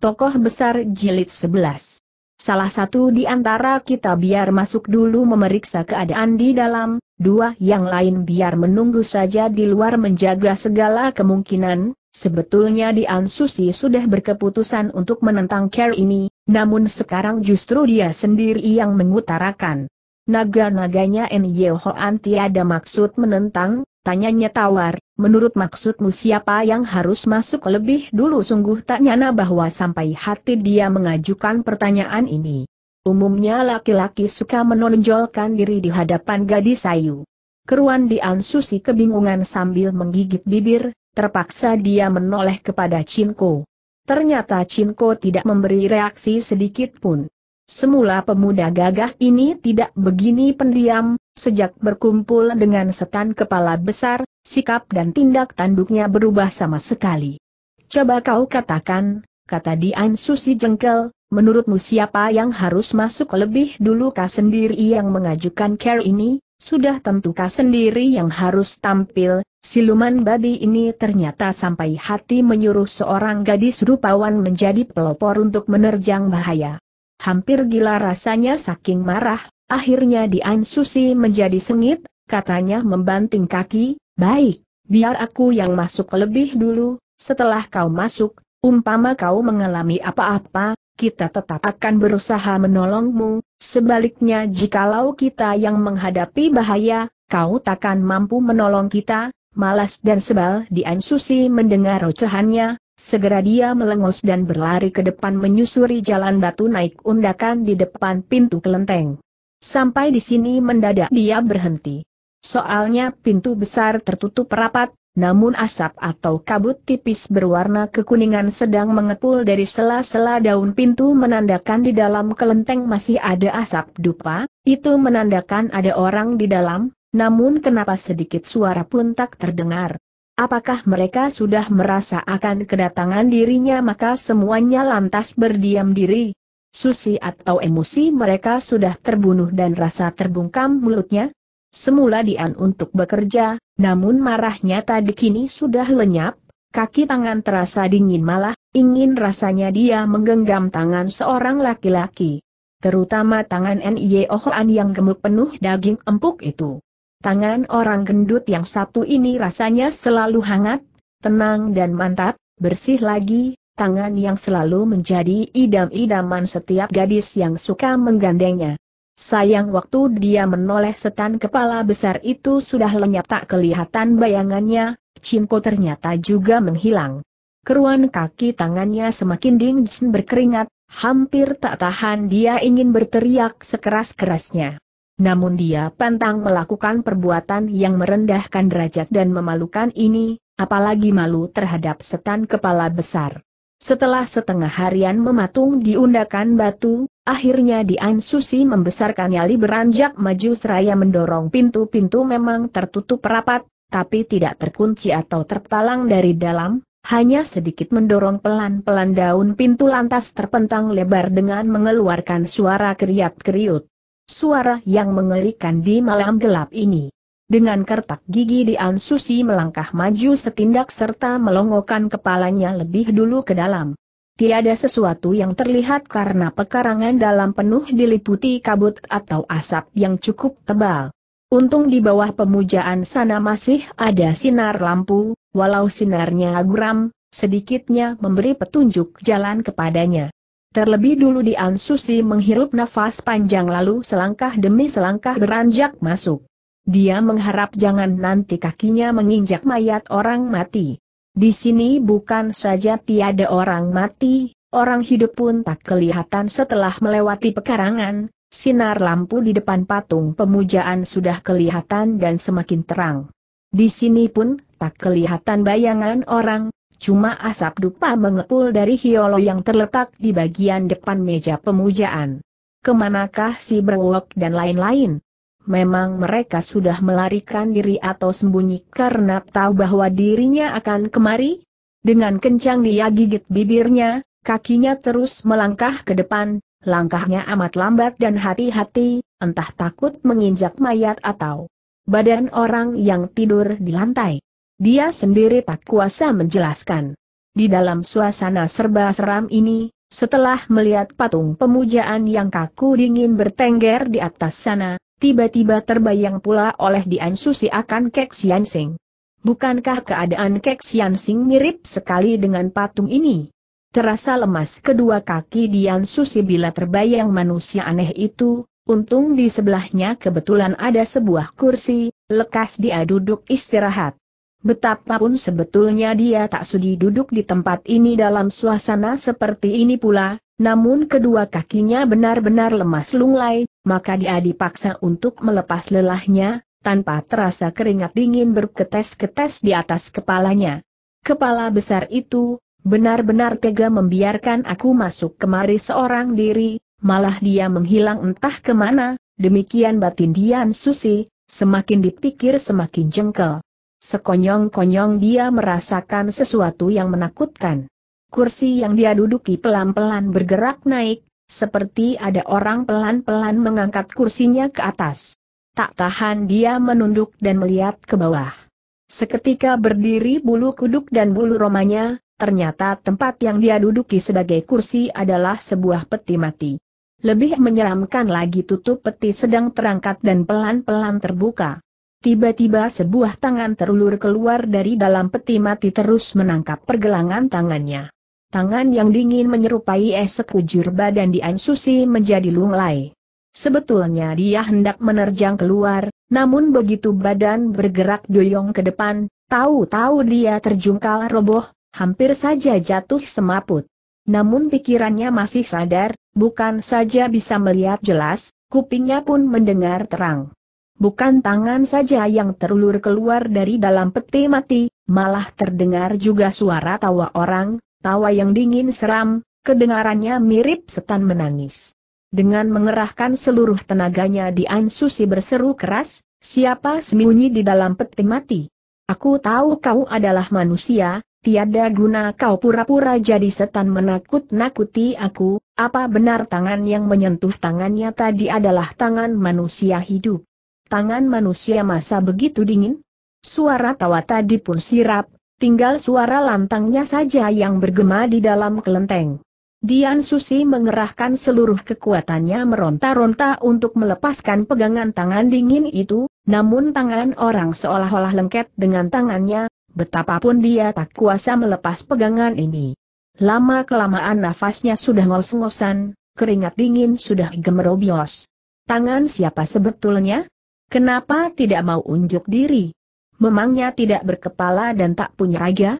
Tokoh Besar Jilid 11 Salah satu di antara kita biar masuk dulu memeriksa keadaan di dalam, dua yang lain biar menunggu saja di luar menjaga segala kemungkinan, sebetulnya di Ansusi sudah berkeputusan untuk menentang care ini, namun sekarang justru dia sendiri yang mengutarakan. Naga-naganya N. anti tiada maksud menentang, Tanyanya tawar, menurut maksudmu siapa yang harus masuk lebih dulu sungguh tak nyana bahwa sampai hati dia mengajukan pertanyaan ini. Umumnya laki-laki suka menonjolkan diri di hadapan gadis sayu. Keruan di Ansusi kebingungan sambil menggigit bibir, terpaksa dia menoleh kepada Cinko. Ternyata Cinko tidak memberi reaksi sedikit pun. Semula pemuda gagah ini tidak begini pendiam, sejak berkumpul dengan setan kepala besar, sikap dan tindak tanduknya berubah sama sekali. Coba kau katakan, kata Dian Susi jengkel, menurutmu siapa yang harus masuk lebih dulu kah sendiri yang mengajukan care ini, sudah tentukah sendiri yang harus tampil, siluman babi ini ternyata sampai hati menyuruh seorang gadis rupawan menjadi pelopor untuk menerjang bahaya. Hampir gila rasanya saking marah, Akhirnya Dian Susi menjadi sengit, katanya membanting kaki, baik, biar aku yang masuk lebih dulu, setelah kau masuk, umpama kau mengalami apa-apa, kita tetap akan berusaha menolongmu, sebaliknya jikalau kita yang menghadapi bahaya, kau takkan mampu menolong kita, malas dan sebal Dian Susi mendengar ocehannya, Segera dia melengos dan berlari ke depan menyusuri jalan batu naik undakan di depan pintu kelenteng. Sampai di sini mendadak dia berhenti. Soalnya pintu besar tertutup rapat, namun asap atau kabut tipis berwarna kekuningan sedang mengepul dari sela-sela daun pintu menandakan di dalam kelenteng masih ada asap dupa, itu menandakan ada orang di dalam, namun kenapa sedikit suara pun tak terdengar. Apakah mereka sudah merasa akan kedatangan dirinya maka semuanya lantas berdiam diri, susi atau emosi mereka sudah terbunuh dan rasa terbungkam mulutnya. Semula Dian untuk bekerja, namun marahnya tadi kini sudah lenyap, kaki tangan terasa dingin malah, ingin rasanya dia menggenggam tangan seorang laki-laki. Terutama tangan N.I.E. Oh an yang gemuk penuh daging empuk itu. Tangan orang gendut yang satu ini rasanya selalu hangat, tenang dan mantap, bersih lagi, tangan yang selalu menjadi idam-idaman setiap gadis yang suka menggandengnya. Sayang waktu dia menoleh setan kepala besar itu sudah lenyap tak kelihatan bayangannya, Cinko ternyata juga menghilang. Keruan kaki tangannya semakin dingin berkeringat, hampir tak tahan dia ingin berteriak sekeras-kerasnya. Namun dia pantang melakukan perbuatan yang merendahkan derajat dan memalukan ini, apalagi malu terhadap setan kepala besar. Setelah setengah harian mematung diundakan batu, akhirnya Dian Susi membesarkan yali beranjak maju seraya mendorong pintu-pintu memang tertutup rapat, tapi tidak terkunci atau terpalang dari dalam, hanya sedikit mendorong pelan-pelan daun pintu lantas terpentang lebar dengan mengeluarkan suara keriat-keriut. Suara yang mengerikan di malam gelap ini. Dengan kertak gigi Dian Susi melangkah maju setindak serta melongokkan kepalanya lebih dulu ke dalam. Tiada sesuatu yang terlihat karena pekarangan dalam penuh diliputi kabut atau asap yang cukup tebal. Untung di bawah pemujaan sana masih ada sinar lampu, walau sinarnya guram, sedikitnya memberi petunjuk jalan kepadanya. Terlebih dulu Dian Susi menghirup nafas panjang lalu selangkah demi selangkah beranjak masuk. Dia mengharap jangan nanti kakinya menginjak mayat orang mati. Di sini bukan saja tiada orang mati, orang hidup pun tak kelihatan setelah melewati pekarangan, sinar lampu di depan patung pemujaan sudah kelihatan dan semakin terang. Di sini pun tak kelihatan bayangan orang, cuma asap dupa mengepul dari hiolo yang terletak di bagian depan meja pemujaan. Kemanakah si berwok dan lain-lain? Memang mereka sudah melarikan diri atau sembunyi karena tahu bahwa dirinya akan kemari? Dengan kencang dia gigit bibirnya, kakinya terus melangkah ke depan, langkahnya amat lambat dan hati-hati, entah takut menginjak mayat atau badan orang yang tidur di lantai. Dia sendiri tak kuasa menjelaskan. Di dalam suasana serba seram ini, setelah melihat patung pemujaan yang kaku dingin bertengger di atas sana, Tiba-tiba terbayang pula oleh Dian Susi akan Kek Sian Sing. Bukankah keadaan Kek Sian Sing mirip sekali dengan patung ini? Terasa lemas kedua kaki Dian Susi bila terbayang manusia aneh itu, untung di sebelahnya kebetulan ada sebuah kursi, lekas dia duduk istirahat. Betapapun sebetulnya dia tak sudi duduk di tempat ini dalam suasana seperti ini pula, namun kedua kakinya benar-benar lemas lunglai, maka dia dipaksa untuk melepas lelahnya, tanpa terasa keringat dingin berketes-ketes di atas kepalanya. Kepala besar itu, benar-benar tega membiarkan aku masuk kemari seorang diri, malah dia menghilang entah kemana, demikian batin Dian Susi, semakin dipikir semakin jengkel. Sekonyong-konyong dia merasakan sesuatu yang menakutkan. Kursi yang dia duduki pelan-pelan bergerak naik, seperti ada orang pelan-pelan mengangkat kursinya ke atas. Tak tahan dia menunduk dan melihat ke bawah. Seketika berdiri bulu kuduk dan bulu romanya, ternyata tempat yang dia duduki sebagai kursi adalah sebuah peti mati. Lebih menyeramkan lagi tutup peti sedang terangkat dan pelan-pelan terbuka. Tiba-tiba sebuah tangan terulur keluar dari dalam peti mati terus menangkap pergelangan tangannya. Tangan yang dingin menyerupai es sekujur badan Dian Susi menjadi lunglai. Sebetulnya dia hendak menerjang keluar, namun begitu badan bergerak doyong ke depan, tahu-tahu dia terjungkal roboh, hampir saja jatuh semaput. Namun pikirannya masih sadar, bukan saja bisa melihat jelas, kupingnya pun mendengar terang. Bukan tangan saja yang terulur keluar dari dalam peti mati, malah terdengar juga suara tawa orang, Tawa yang dingin seram, kedengarannya mirip setan menangis. Dengan mengerahkan seluruh tenaganya di Ansusi berseru keras, siapa sembunyi di dalam peti mati? Aku tahu kau adalah manusia, tiada guna kau pura-pura jadi setan menakut-nakuti aku, apa benar tangan yang menyentuh tangannya tadi adalah tangan manusia hidup? Tangan manusia masa begitu dingin? Suara tawa tadi pun sirap, tinggal suara lantangnya saja yang bergema di dalam kelenteng. Dian Susi mengerahkan seluruh kekuatannya meronta-ronta untuk melepaskan pegangan tangan dingin itu, namun tangan orang seolah-olah lengket dengan tangannya, betapapun dia tak kuasa melepas pegangan ini. Lama-kelamaan nafasnya sudah ngos-ngosan, keringat dingin sudah gemerobios. Tangan siapa sebetulnya? Kenapa tidak mau unjuk diri? Memangnya tidak berkepala dan tak punya raga?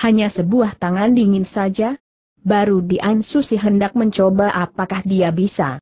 Hanya sebuah tangan dingin saja? Baru Dian Susi hendak mencoba apakah dia bisa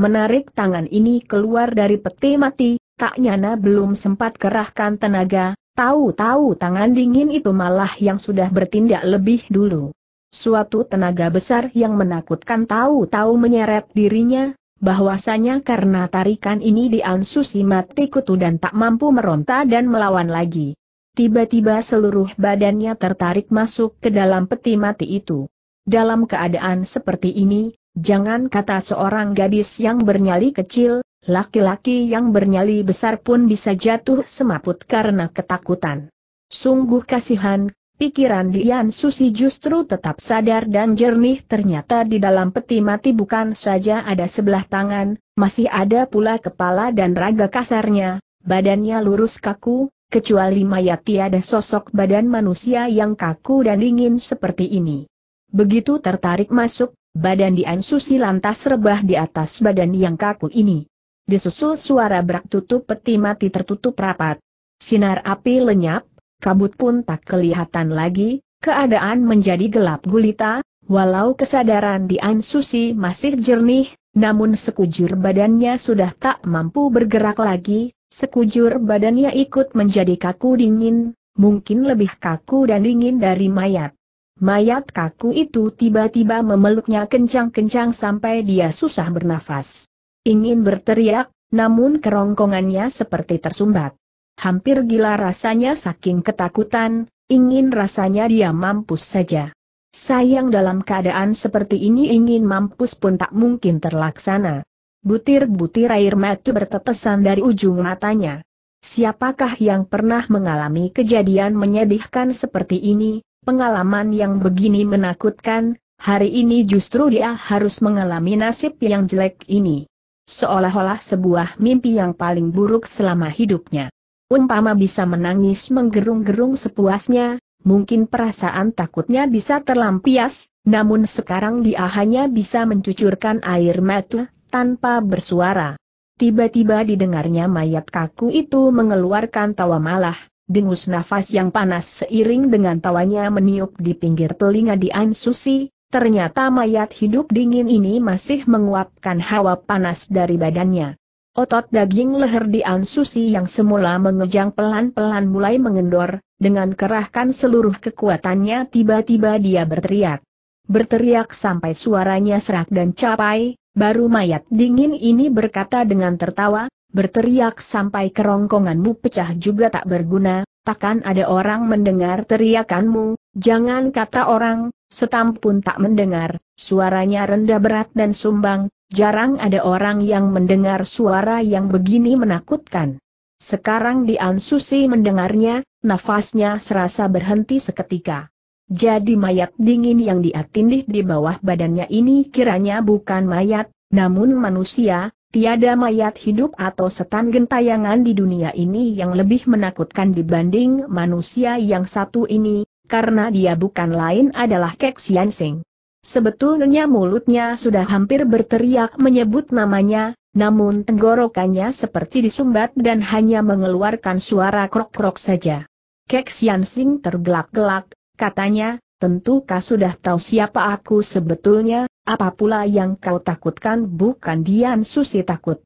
menarik tangan ini keluar dari peti mati, tak nyana belum sempat kerahkan tenaga, tahu-tahu tangan dingin itu malah yang sudah bertindak lebih dulu. Suatu tenaga besar yang menakutkan tahu-tahu menyeret dirinya, bahwasanya karena tarikan ini diansusi mati kutu dan tak mampu meronta dan melawan lagi. Tiba-tiba seluruh badannya tertarik masuk ke dalam peti mati itu. Dalam keadaan seperti ini, jangan kata seorang gadis yang bernyali kecil, laki-laki yang bernyali besar pun bisa jatuh semaput karena ketakutan. Sungguh kasihan, Pikiran Dian Susi justru tetap sadar dan jernih ternyata di dalam peti mati bukan saja ada sebelah tangan, masih ada pula kepala dan raga kasarnya, badannya lurus kaku, kecuali mayat tiada sosok badan manusia yang kaku dan dingin seperti ini. Begitu tertarik masuk, badan Dian Susi lantas rebah di atas badan yang kaku ini. Disusul suara brak tutup peti mati tertutup rapat. Sinar api lenyap, kabut pun tak kelihatan lagi, keadaan menjadi gelap gulita, walau kesadaran di Ansusi masih jernih, namun sekujur badannya sudah tak mampu bergerak lagi, sekujur badannya ikut menjadi kaku dingin, mungkin lebih kaku dan dingin dari mayat. Mayat kaku itu tiba-tiba memeluknya kencang-kencang sampai dia susah bernafas. Ingin berteriak, namun kerongkongannya seperti tersumbat. Hampir gila rasanya saking ketakutan, ingin rasanya dia mampus saja. Sayang dalam keadaan seperti ini ingin mampus pun tak mungkin terlaksana. Butir-butir air mata bertetesan dari ujung matanya. Siapakah yang pernah mengalami kejadian menyedihkan seperti ini, pengalaman yang begini menakutkan, hari ini justru dia harus mengalami nasib yang jelek ini. Seolah-olah sebuah mimpi yang paling buruk selama hidupnya umpama bisa menangis menggerung-gerung sepuasnya, mungkin perasaan takutnya bisa terlampias, namun sekarang dia hanya bisa mencucurkan air mata tanpa bersuara. Tiba-tiba didengarnya mayat kaku itu mengeluarkan tawa malah, dengus nafas yang panas seiring dengan tawanya meniup di pinggir telinga Dian Susi, ternyata mayat hidup dingin ini masih menguapkan hawa panas dari badannya. Otot daging leher di Ansusi yang semula mengejang pelan-pelan mulai mengendor, dengan kerahkan seluruh kekuatannya tiba-tiba dia berteriak. Berteriak sampai suaranya serak dan capai, baru mayat dingin ini berkata dengan tertawa, berteriak sampai kerongkonganmu pecah juga tak berguna, takkan ada orang mendengar teriakanmu, jangan kata orang, setam pun tak mendengar, suaranya rendah berat dan sumbang, Jarang ada orang yang mendengar suara yang begini menakutkan. Sekarang di Ansusi mendengarnya, nafasnya serasa berhenti seketika. Jadi mayat dingin yang dia di bawah badannya ini kiranya bukan mayat, namun manusia, tiada mayat hidup atau setan gentayangan di dunia ini yang lebih menakutkan dibanding manusia yang satu ini, karena dia bukan lain adalah Kek Seng. Sebetulnya mulutnya sudah hampir berteriak menyebut namanya, namun tenggorokannya seperti disumbat dan hanya mengeluarkan suara krok-krok saja. Kek Sian Sing tergelak-gelak, katanya, tentu kau sudah tahu siapa aku sebetulnya, apa pula yang kau takutkan bukan Dian Susi takut.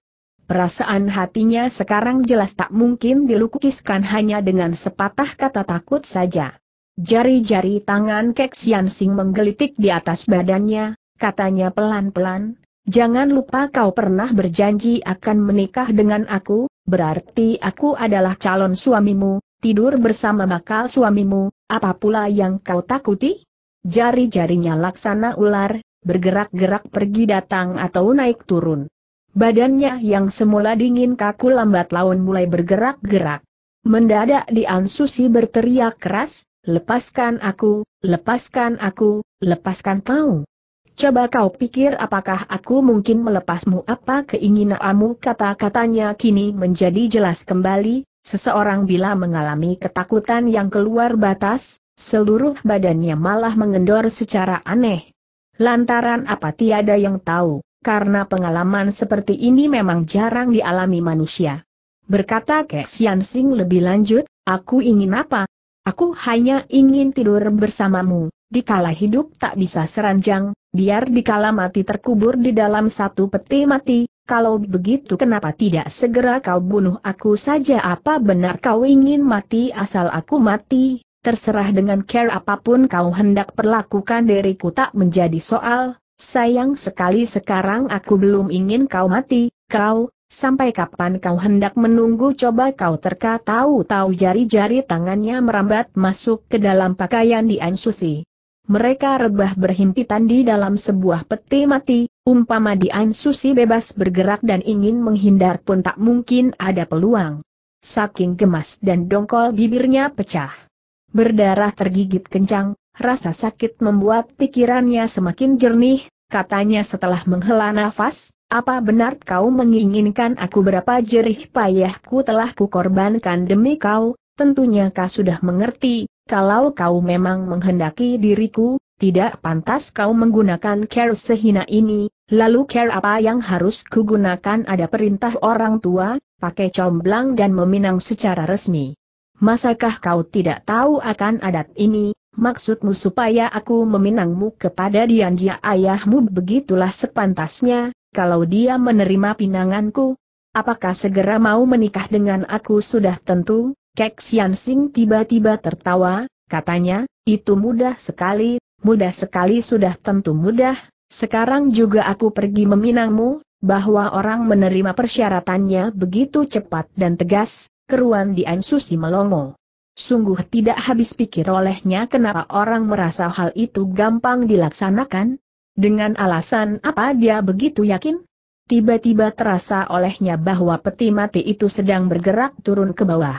Perasaan hatinya sekarang jelas tak mungkin dilukiskan hanya dengan sepatah kata takut saja. Jari-jari tangan Kek Sian Sing menggelitik di atas badannya, katanya pelan-pelan, jangan lupa kau pernah berjanji akan menikah dengan aku, berarti aku adalah calon suamimu, tidur bersama bakal suamimu, apa pula yang kau takuti? Jari-jarinya laksana ular, bergerak-gerak pergi datang atau naik turun. Badannya yang semula dingin kaku lambat laun mulai bergerak-gerak. Mendadak Dian Susi berteriak keras, Lepaskan aku, lepaskan aku, lepaskan kau. Coba kau pikir apakah aku mungkin melepasmu apa keinginanmu kata-katanya kini menjadi jelas kembali, seseorang bila mengalami ketakutan yang keluar batas, seluruh badannya malah mengendor secara aneh. Lantaran apa tiada yang tahu, karena pengalaman seperti ini memang jarang dialami manusia. Berkata Sian Sing lebih lanjut, aku ingin apa, Aku hanya ingin tidur bersamamu, dikala hidup tak bisa seranjang, biar dikala mati terkubur di dalam satu peti mati, kalau begitu kenapa tidak segera kau bunuh aku saja apa benar kau ingin mati asal aku mati, terserah dengan care apapun kau hendak perlakukan diriku tak menjadi soal, sayang sekali sekarang aku belum ingin kau mati, kau, Sampai kapan kau hendak menunggu coba kau terka tahu-tahu jari-jari tangannya merambat masuk ke dalam pakaian di Susi. Mereka rebah berhimpitan di dalam sebuah peti mati, umpama di Susi bebas bergerak dan ingin menghindar pun tak mungkin ada peluang. Saking gemas dan dongkol bibirnya pecah. Berdarah tergigit kencang, rasa sakit membuat pikirannya semakin jernih, katanya setelah menghela nafas, apa benar kau menginginkan aku berapa jerih payahku telah kukorbankan demi kau, tentunya kau sudah mengerti, kalau kau memang menghendaki diriku, tidak pantas kau menggunakan care sehina ini, lalu care apa yang harus kugunakan ada perintah orang tua, pakai comblang dan meminang secara resmi. Masakah kau tidak tahu akan adat ini, Maksudmu supaya aku meminangmu kepada Dianjia ayahmu begitulah sepantasnya, kalau dia menerima pinanganku. Apakah segera mau menikah dengan aku sudah tentu? Kek Sian Sing tiba-tiba tertawa, katanya, itu mudah sekali, mudah sekali sudah tentu mudah, sekarang juga aku pergi meminangmu, bahwa orang menerima persyaratannya begitu cepat dan tegas, keruan Dian Susi melongo. Sungguh tidak habis pikir olehnya kenapa orang merasa hal itu gampang dilaksanakan? Dengan alasan apa dia begitu yakin? Tiba-tiba terasa olehnya bahwa peti mati itu sedang bergerak turun ke bawah.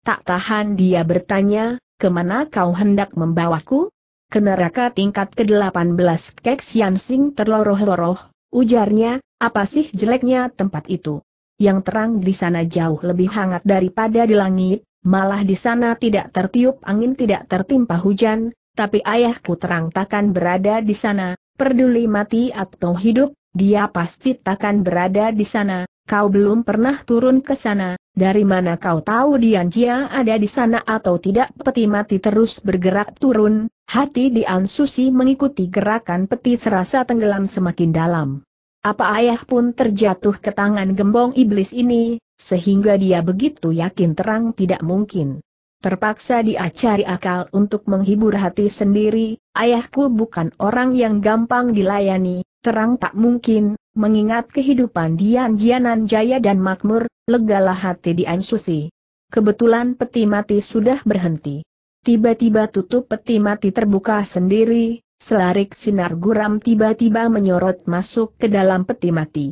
Tak tahan dia bertanya, kemana kau hendak membawaku? Ke neraka tingkat ke-18 Kek Sian Sing terloroh-loroh, ujarnya, apa sih jeleknya tempat itu? Yang terang di sana jauh lebih hangat daripada di langit, Malah di sana tidak tertiup angin tidak tertimpa hujan, tapi ayahku terang takkan berada di sana, peduli mati atau hidup, dia pasti takkan berada di sana, kau belum pernah turun ke sana, dari mana kau tahu Dian Dianjia ada di sana atau tidak peti mati terus bergerak turun, hati Dian Susi mengikuti gerakan peti serasa tenggelam semakin dalam. Apa ayah pun terjatuh ke tangan gembong iblis ini, sehingga dia begitu yakin terang tidak mungkin. Terpaksa dia cari akal untuk menghibur hati sendiri, ayahku bukan orang yang gampang dilayani, terang tak mungkin, mengingat kehidupan Dian Jianan jaya dan makmur, legalah hati Dian Susi. Kebetulan peti mati sudah berhenti. Tiba-tiba tutup peti mati terbuka sendiri, selarik sinar guram tiba-tiba menyorot masuk ke dalam peti mati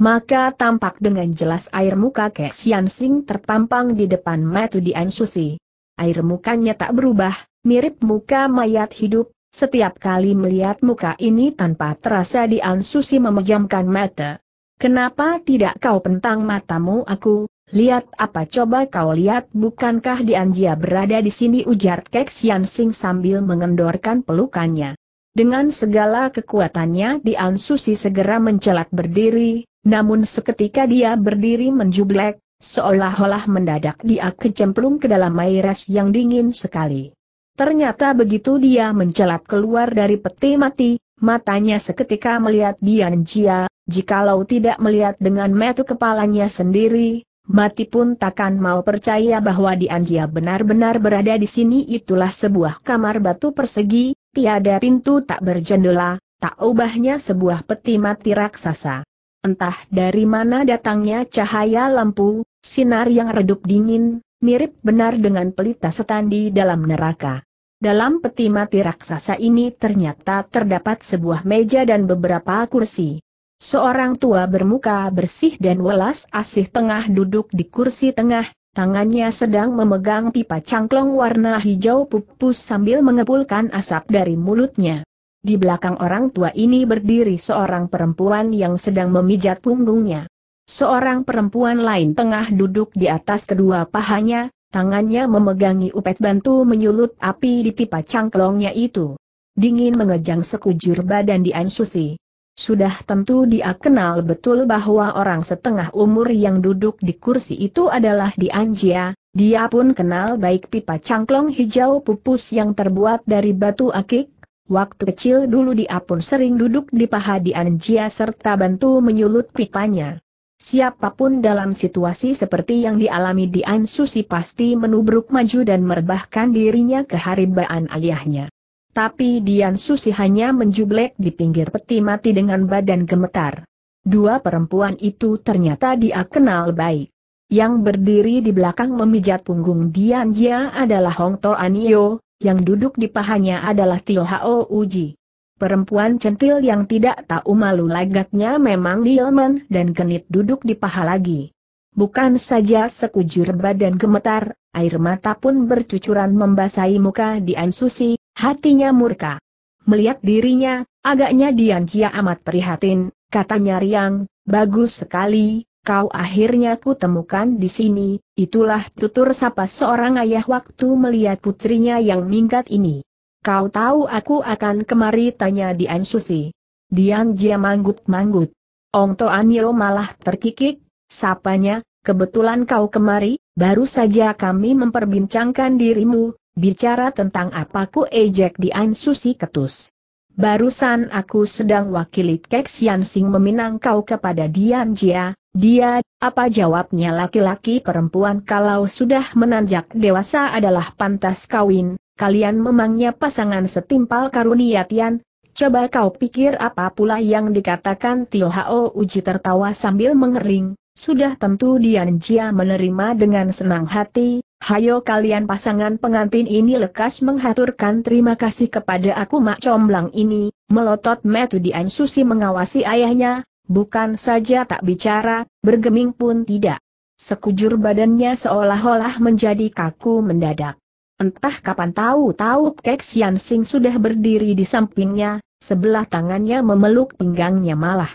maka tampak dengan jelas air muka Sian Sing terpampang di depan mata Dian Susi. Air mukanya tak berubah, mirip muka mayat hidup, setiap kali melihat muka ini tanpa terasa Dian Susi memejamkan mata. Kenapa tidak kau pentang matamu aku, lihat apa coba kau lihat bukankah Jia berada di sini ujar Kek Sian Sing sambil mengendorkan pelukannya. Dengan segala kekuatannya Dian Susi segera mencelat berdiri, namun seketika dia berdiri menjublek, seolah-olah mendadak dia kecemplung ke dalam air es yang dingin sekali. Ternyata begitu dia mencelat keluar dari peti mati, matanya seketika melihat Bian Jia, jikalau tidak melihat dengan metu kepalanya sendiri, mati pun takkan mau percaya bahwa Dian Jia benar-benar berada di sini itulah sebuah kamar batu persegi, tiada pintu tak berjendela, tak ubahnya sebuah peti mati raksasa. Entah dari mana datangnya cahaya lampu, sinar yang redup dingin, mirip benar dengan pelita setan di dalam neraka. Dalam peti mati raksasa ini ternyata terdapat sebuah meja dan beberapa kursi. Seorang tua bermuka bersih dan welas asih tengah duduk di kursi tengah, tangannya sedang memegang pipa cangklong warna hijau pupus sambil mengepulkan asap dari mulutnya. Di belakang orang tua ini berdiri seorang perempuan yang sedang memijat punggungnya. Seorang perempuan lain tengah duduk di atas kedua pahanya, tangannya memegangi upet bantu menyulut api di pipa cangklongnya itu. Dingin mengejang sekujur badan di Ansusi. Sudah tentu dia kenal betul bahwa orang setengah umur yang duduk di kursi itu adalah di Anjia, dia pun kenal baik pipa cangklong hijau pupus yang terbuat dari batu akik, Waktu kecil dulu dia pun sering duduk di paha Dianjia serta bantu menyulut pipanya. Siapapun dalam situasi seperti yang dialami Dian Susi pasti menubruk maju dan merebahkan dirinya ke haribaan ayahnya. Tapi Dian Susi hanya menjublek di pinggir peti mati dengan badan gemetar. Dua perempuan itu ternyata dia kenal baik. Yang berdiri di belakang memijat punggung Dianjia adalah Hong To Anio, yang duduk di pahanya adalah Tio Hao Uji. Perempuan centil yang tidak tahu malu lagaknya memang Dielman dan genit duduk di paha lagi. Bukan saja sekujur badan gemetar, air mata pun bercucuran membasahi muka Dian Susi, hatinya murka. Melihat dirinya, agaknya Dian Cia amat prihatin, katanya riang, bagus sekali, kau akhirnya kutemukan di sini, itulah tutur sapa seorang ayah waktu melihat putrinya yang minggat ini. Kau tahu aku akan kemari tanya Dian Susi. Dian Jia manggut-manggut. Ong Anio malah terkikik, sapanya, kebetulan kau kemari, baru saja kami memperbincangkan dirimu, bicara tentang apa ku ejek Dian Susi ketus. Barusan aku sedang wakili Kek Sian Sing meminang kau kepada Dian Jia, dia, apa jawabnya laki-laki perempuan kalau sudah menanjak dewasa adalah pantas kawin, kalian memangnya pasangan setimpal karunia Tian, coba kau pikir apa pula yang dikatakan Tio Hao Uji tertawa sambil mengering, sudah tentu Dian Jia menerima dengan senang hati, Hayo kalian pasangan pengantin ini lekas menghaturkan terima kasih kepada aku mak comblang ini, melotot Metudian Susi mengawasi ayahnya, bukan saja tak bicara, bergeming pun tidak. Sekujur badannya seolah-olah menjadi kaku mendadak. Entah kapan tahu-tahu Kek Sian Sing sudah berdiri di sampingnya, sebelah tangannya memeluk pinggangnya malah.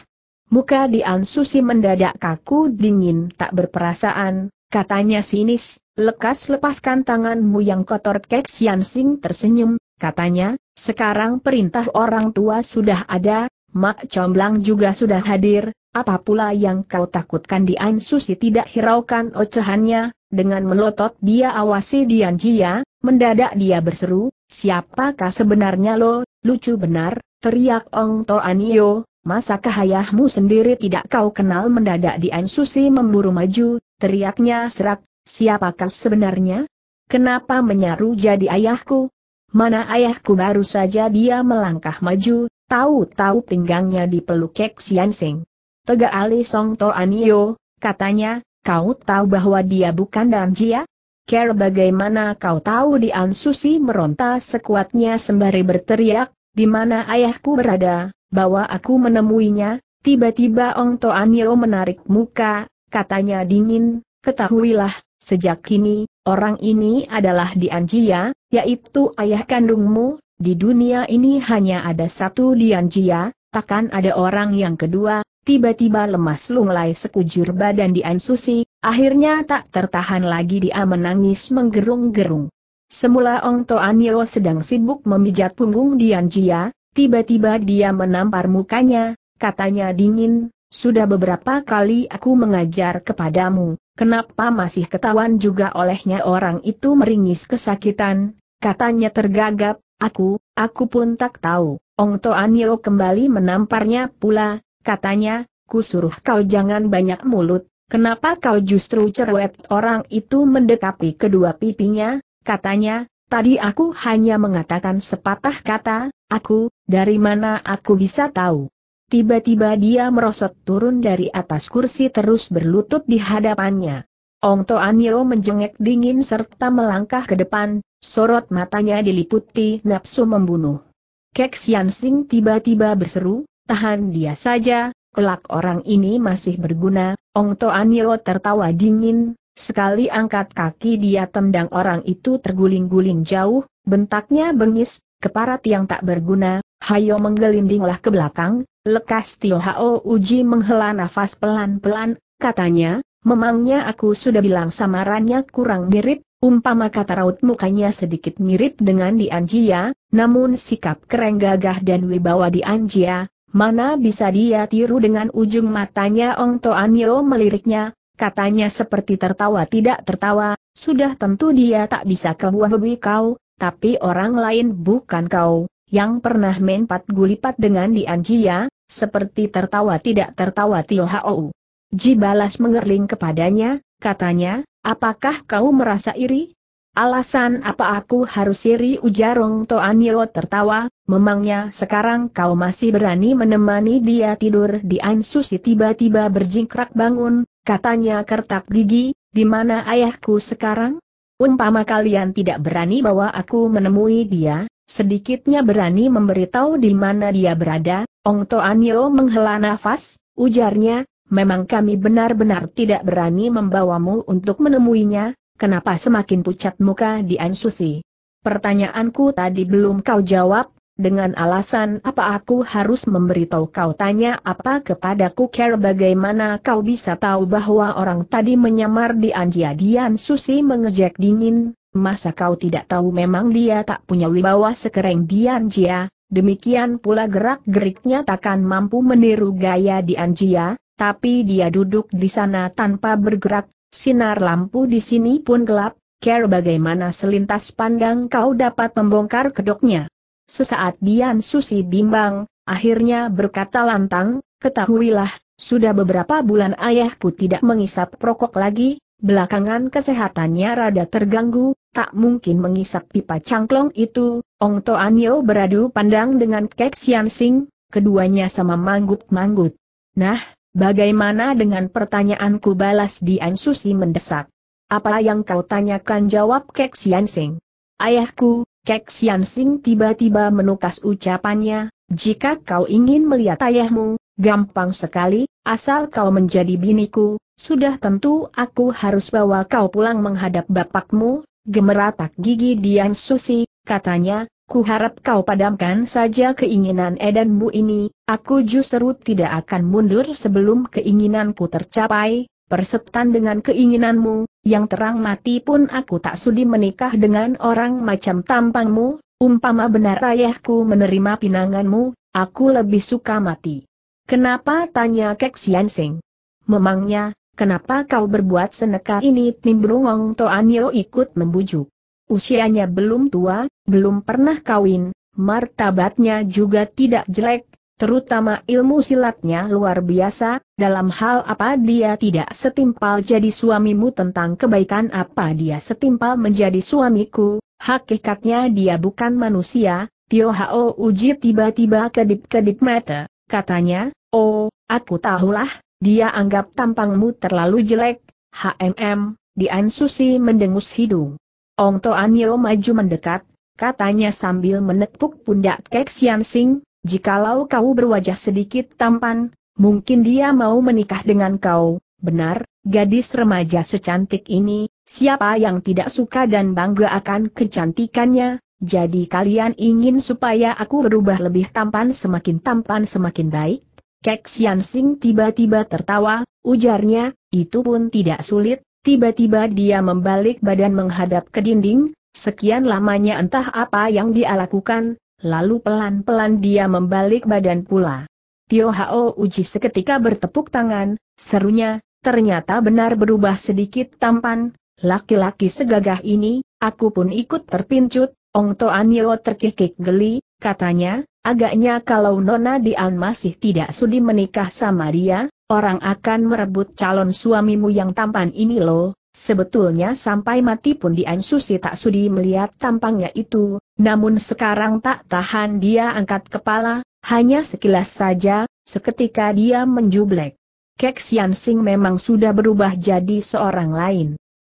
Muka di Ansusi mendadak kaku dingin tak berperasaan, Katanya sinis, lekas lepaskan tanganmu yang kotor Kek Sian Sing tersenyum, katanya, sekarang perintah orang tua sudah ada, Mak Comblang juga sudah hadir, apa pula yang kau takutkan di An Susi tidak hiraukan ocehannya, dengan melotot dia awasi Dian Jia, mendadak dia berseru, siapakah sebenarnya lo, lucu benar, teriak Ong Anio, Masa ayahmu sendiri tidak kau kenal mendadak di Susi memburu maju, teriaknya serak, siapakah sebenarnya? Kenapa menyaru jadi ayahku? Mana ayahku baru saja dia melangkah maju, tahu-tahu pinggangnya dipeluk Kek siansing. Tega Ali Song To Anio, katanya, kau tahu bahwa dia bukan dan Jia? Care bagaimana kau tahu di Susi meronta sekuatnya sembari berteriak, di mana ayahku berada, Bawa aku menemuinya, tiba-tiba Ong Toanio menarik muka, katanya dingin, ketahuilah, sejak kini, orang ini adalah Dianjia, yaitu ayah kandungmu, di dunia ini hanya ada satu Dianjia, takkan ada orang yang kedua, tiba-tiba lemas lunglai sekujur badan Dian Susi, akhirnya tak tertahan lagi dia menangis menggerung-gerung. Semula Ong Toanio sedang sibuk memijat punggung Dianjia, Tiba-tiba dia menampar mukanya, katanya dingin, sudah beberapa kali aku mengajar kepadamu, kenapa masih ketahuan juga olehnya orang itu meringis kesakitan, katanya tergagap, aku, aku pun tak tahu. Ong Toanio kembali menamparnya pula, katanya, Ku suruh kau jangan banyak mulut, kenapa kau justru cerewet orang itu mendekapi kedua pipinya, katanya, Tadi aku hanya mengatakan sepatah kata, aku, dari mana aku bisa tahu? Tiba-tiba dia merosot turun dari atas kursi terus berlutut di hadapannya. Ong Toanio menjengek dingin serta melangkah ke depan, sorot matanya diliputi nafsu membunuh. Kek Sian Sing tiba-tiba berseru, tahan dia saja, kelak orang ini masih berguna, Ong Toanio tertawa dingin, Sekali angkat kaki dia tendang orang itu terguling-guling jauh, bentaknya bengis, keparat yang tak berguna, hayo menggelindinglah ke belakang, lekas Tio Hao Uji menghela nafas pelan-pelan, katanya, memangnya aku sudah bilang samarannya kurang mirip, umpama kata raut mukanya sedikit mirip dengan di Anjia, namun sikap keren gagah dan wibawa di Anjia, mana bisa dia tiru dengan ujung matanya Ong Toanio meliriknya, katanya seperti tertawa tidak tertawa, sudah tentu dia tak bisa kehuahui kau, tapi orang lain bukan kau, yang pernah menpat gulipat dengan Dianjia, seperti tertawa tidak tertawa Tio Hou. Ji balas mengerling kepadanya, katanya, apakah kau merasa iri? Alasan apa aku harus iri Ujarong Rong Toanio tertawa, memangnya sekarang kau masih berani menemani dia tidur di Ansusi tiba-tiba berjingkrak bangun, Katanya kertak gigi, di mana ayahku sekarang? Umpama kalian tidak berani bahwa aku menemui dia, sedikitnya berani memberitahu di mana dia berada, Ong Toanyo menghela nafas, ujarnya, memang kami benar-benar tidak berani membawamu untuk menemuinya, kenapa semakin pucat muka Dian Susi? Pertanyaanku tadi belum kau jawab, dengan alasan apa aku harus memberitahu kau tanya apa kepadaku care bagaimana kau bisa tahu bahwa orang tadi menyamar di Anjadian Susi mengejek dingin, masa kau tidak tahu memang dia tak punya wibawa sekereng Dian Jia, demikian pula gerak-geriknya takkan mampu meniru gaya Dian Jia, tapi dia duduk di sana tanpa bergerak, sinar lampu di sini pun gelap, care bagaimana selintas pandang kau dapat membongkar kedoknya. Sesaat Dian Susi bimbang, akhirnya berkata lantang, ketahuilah, sudah beberapa bulan ayahku tidak mengisap rokok lagi, belakangan kesehatannya rada terganggu, tak mungkin mengisap pipa cangklong itu, Ong To Anyo beradu pandang dengan Kek Sian Sing, keduanya sama manggut-manggut. Nah, bagaimana dengan pertanyaanku balas Dian Susi mendesak. Apa yang kau tanyakan jawab Kek Sian Sing? Ayahku, Kek Sian Sing tiba-tiba menukas ucapannya, jika kau ingin melihat ayahmu, gampang sekali, asal kau menjadi biniku, sudah tentu aku harus bawa kau pulang menghadap bapakmu, gemeratak gigi Dian Susi, katanya, ku harap kau padamkan saja keinginan edanmu ini, aku justru tidak akan mundur sebelum keinginanku tercapai, persetan dengan keinginanmu, yang terang mati pun aku tak sudi menikah dengan orang macam tampangmu, umpama benar ayahku menerima pinanganmu, aku lebih suka mati. Kenapa tanya Kek Sian Sing? Memangnya, kenapa kau berbuat seneka ini? Nimbrungong Toanio ikut membujuk. Usianya belum tua, belum pernah kawin, martabatnya juga tidak jelek, terutama ilmu silatnya luar biasa, dalam hal apa dia tidak setimpal jadi suamimu tentang kebaikan apa dia setimpal menjadi suamiku, hakikatnya dia bukan manusia, Tio Hao uji tiba-tiba kedip-kedip mata, katanya, oh, aku tahulah, dia anggap tampangmu terlalu jelek, HMM, Dian Susi mendengus hidung. Ong Anio maju mendekat, katanya sambil menepuk pundak Kek Sian Sing, Jikalau kau berwajah sedikit tampan, mungkin dia mau menikah dengan kau, benar, gadis remaja secantik ini, siapa yang tidak suka dan bangga akan kecantikannya, jadi kalian ingin supaya aku berubah lebih tampan semakin tampan semakin baik? Kek Sian Sing tiba-tiba tertawa, ujarnya, itu pun tidak sulit, tiba-tiba dia membalik badan menghadap ke dinding, sekian lamanya entah apa yang dia lakukan, Lalu pelan-pelan dia membalik badan pula. Tio Hao Uji seketika bertepuk tangan, serunya, ternyata benar berubah sedikit tampan, laki-laki segagah ini, aku pun ikut terpincut, Ong Yeo terkikik geli, katanya, agaknya kalau Nona Dian masih tidak sudi menikah sama dia, orang akan merebut calon suamimu yang tampan ini loh, Sebetulnya sampai mati pun Dian Susi tak sudi melihat tampangnya itu, namun sekarang tak tahan dia angkat kepala, hanya sekilas saja, seketika dia menjublek. Kek Sian Sing memang sudah berubah jadi seorang lain.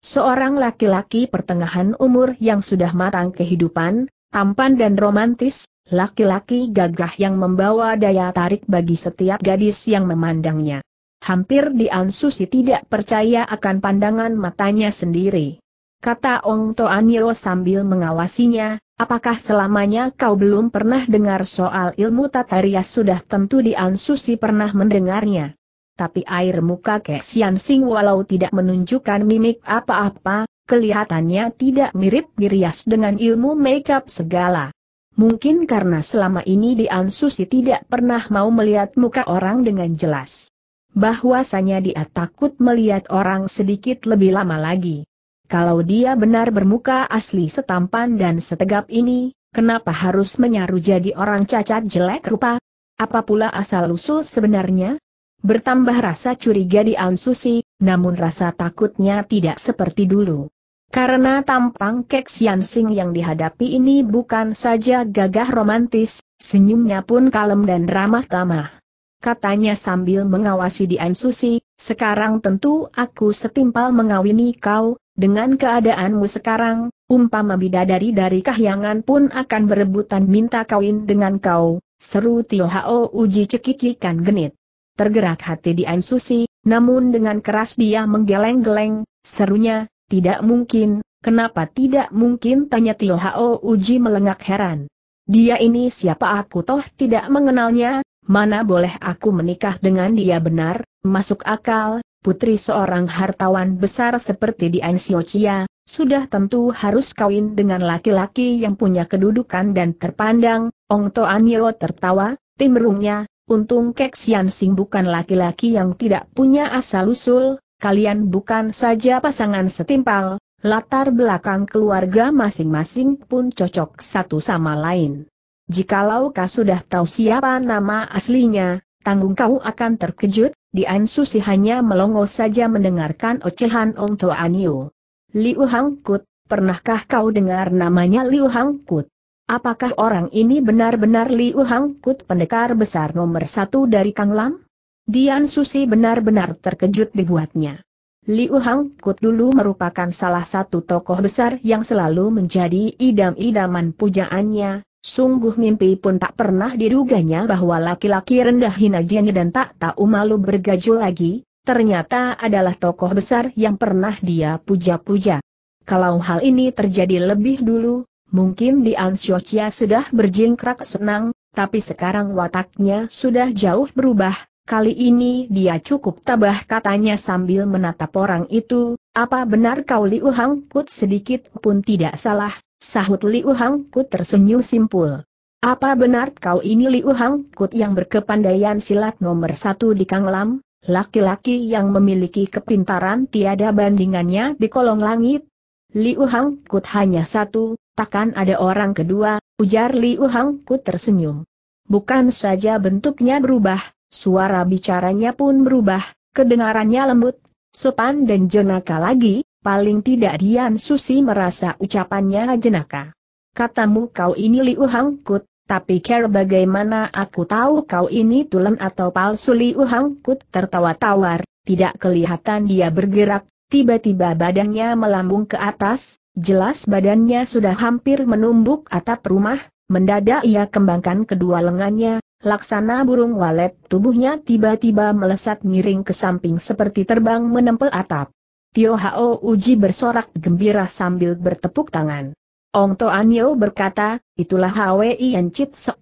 Seorang laki-laki pertengahan umur yang sudah matang kehidupan, tampan dan romantis, laki-laki gagah yang membawa daya tarik bagi setiap gadis yang memandangnya. Hampir Dian Susi tidak percaya akan pandangan matanya sendiri. Kata Ong Toanio sambil mengawasinya, apakah selamanya kau belum pernah dengar soal ilmu tata rias sudah tentu Dian Susi pernah mendengarnya. Tapi air muka Kek Sian Sing walau tidak menunjukkan mimik apa-apa, kelihatannya tidak mirip dirias dengan ilmu makeup segala. Mungkin karena selama ini Dian Susi tidak pernah mau melihat muka orang dengan jelas bahwasanya dia takut melihat orang sedikit lebih lama lagi. Kalau dia benar bermuka asli setampan dan setegap ini, kenapa harus menyaru jadi orang cacat jelek rupa? Apa pula asal-usul sebenarnya? Bertambah rasa curiga di Al Susi, namun rasa takutnya tidak seperti dulu. Karena tampang Kek Sian Sing yang dihadapi ini bukan saja gagah romantis, senyumnya pun kalem dan ramah tamah katanya sambil mengawasi Dian Susi, sekarang tentu aku setimpal mengawini kau, dengan keadaanmu sekarang, umpama bidadari dari kahyangan pun akan berebutan minta kawin dengan kau, seru Tio Hao uji cekikikan genit. Tergerak hati Dian Susi, namun dengan keras dia menggeleng-geleng, serunya, tidak mungkin, kenapa tidak mungkin tanya Tio Hao uji melengak heran. Dia ini siapa aku toh tidak mengenalnya, mana boleh aku menikah dengan dia benar, masuk akal, putri seorang hartawan besar seperti di Ansiochia, sudah tentu harus kawin dengan laki-laki yang punya kedudukan dan terpandang, Ong Toanyo tertawa, timrungnya. untung Kek Sian Sing bukan laki-laki yang tidak punya asal-usul, kalian bukan saja pasangan setimpal, latar belakang keluarga masing-masing pun cocok satu sama lain. Jikalau kau sudah tahu siapa nama aslinya, tanggung kau akan terkejut, Dian Susi hanya melongo saja mendengarkan ocehan Ong Toan Anio. Liu Hangkut, pernahkah kau dengar namanya Liu Hangkut? Apakah orang ini benar-benar Liu Hangkut, pendekar besar nomor satu dari Kang Lam? Dian Susi benar-benar terkejut dibuatnya. Liu Hangkut dulu merupakan salah satu tokoh besar yang selalu menjadi idam-idaman pujaannya, Sungguh mimpi pun tak pernah diduganya bahwa laki-laki rendah hina jenis dan tak tahu malu bergajul lagi, ternyata adalah tokoh besar yang pernah dia puja-puja. Kalau hal ini terjadi lebih dulu, mungkin di Ansiocia sudah berjingkrak senang, tapi sekarang wataknya sudah jauh berubah. Kali ini dia cukup tabah katanya sambil menatap orang itu, apa benar kau Liuhang? Hang sedikit pun tidak salah, Sahut Liu Kut tersenyum simpul. Apa benar kau ini Liu Kut yang berkepandaian silat nomor satu di Kang Lam, Laki-laki yang memiliki kepintaran tiada bandingannya di kolong langit? Liu Kut hanya satu, takkan ada orang kedua, ujar Liu Kut tersenyum. Bukan saja bentuknya berubah, suara bicaranya pun berubah, kedengarannya lembut, sopan dan jenaka lagi, Paling tidak Dian Susi merasa ucapannya jenaka. Katamu kau ini Liu Hangkut, tapi care bagaimana aku tahu kau ini tulen atau palsu Liu Hangkut tertawa tawar, tidak kelihatan dia bergerak, tiba-tiba badannya melambung ke atas, jelas badannya sudah hampir menumbuk atap rumah, mendadak ia kembangkan kedua lengannya, laksana burung walet tubuhnya tiba-tiba melesat miring ke samping seperti terbang menempel atap. Tio Hao Uji bersorak gembira sambil bertepuk tangan. Ong Toan Yeo berkata, itulah Hwien Chit Sok,